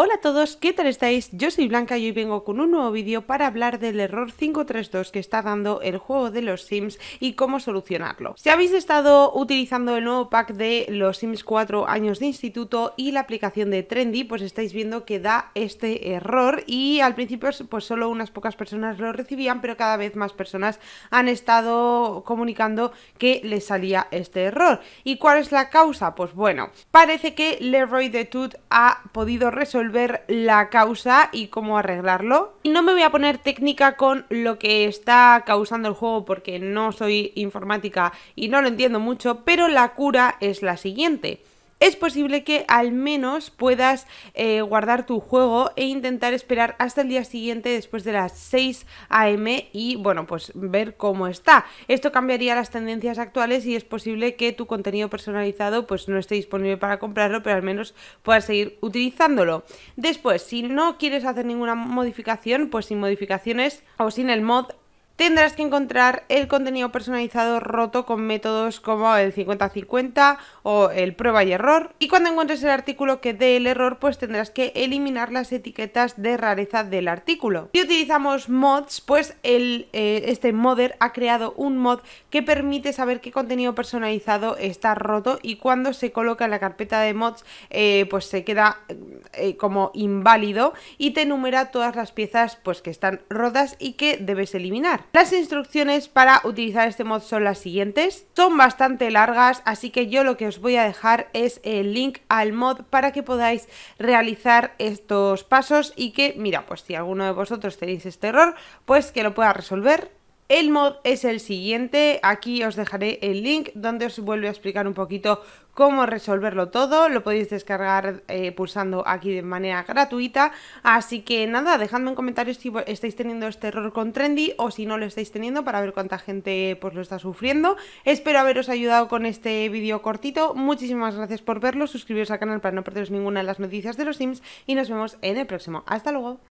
Hola a todos, ¿qué tal estáis? Yo soy Blanca y hoy vengo con un nuevo vídeo para hablar del error 532 que está dando el juego de los Sims y cómo solucionarlo. Si habéis estado utilizando el nuevo pack de los Sims 4 años de instituto y la aplicación de Trendy, pues estáis viendo que da este error y al principio pues solo unas pocas personas lo recibían, pero cada vez más personas han estado comunicando que les salía este error. ¿Y cuál es la causa? Pues bueno, parece que Leroy de Tut ha podido resolver ver la causa y cómo arreglarlo. no me voy a poner técnica con lo que está causando el juego porque no soy informática y no lo entiendo mucho, pero la cura es la siguiente es posible que al menos puedas eh, guardar tu juego e intentar esperar hasta el día siguiente después de las 6 a.m. y bueno, pues ver cómo está. Esto cambiaría las tendencias actuales y es posible que tu contenido personalizado pues no esté disponible para comprarlo, pero al menos puedas seguir utilizándolo. Después, si no quieres hacer ninguna modificación, pues sin modificaciones o sin el mod tendrás que encontrar el contenido personalizado roto con métodos como el 50-50 o el prueba y error. Y cuando encuentres el artículo que dé el error, pues tendrás que eliminar las etiquetas de rareza del artículo. Si utilizamos mods, pues eh, este modder ha creado un mod que permite saber qué contenido personalizado está roto y cuando se coloca en la carpeta de mods, eh, pues se queda eh, como inválido y te enumera todas las piezas pues que están rotas y que debes eliminar. Las instrucciones para utilizar este mod son las siguientes. Son bastante largas, así que yo lo que os voy a dejar es el link al mod para que podáis realizar estos pasos y que, mira, pues si alguno de vosotros tenéis este error, pues que lo pueda resolver el mod es el siguiente, aquí os dejaré el link donde os vuelvo a explicar un poquito cómo resolverlo todo, lo podéis descargar eh, pulsando aquí de manera gratuita, así que nada, dejadme en comentarios si estáis teniendo este error con Trendy o si no lo estáis teniendo para ver cuánta gente pues lo está sufriendo. Espero haberos ayudado con este vídeo cortito, muchísimas gracias por verlo, suscribiros al canal para no perderos ninguna de las noticias de los Sims y nos vemos en el próximo. ¡Hasta luego!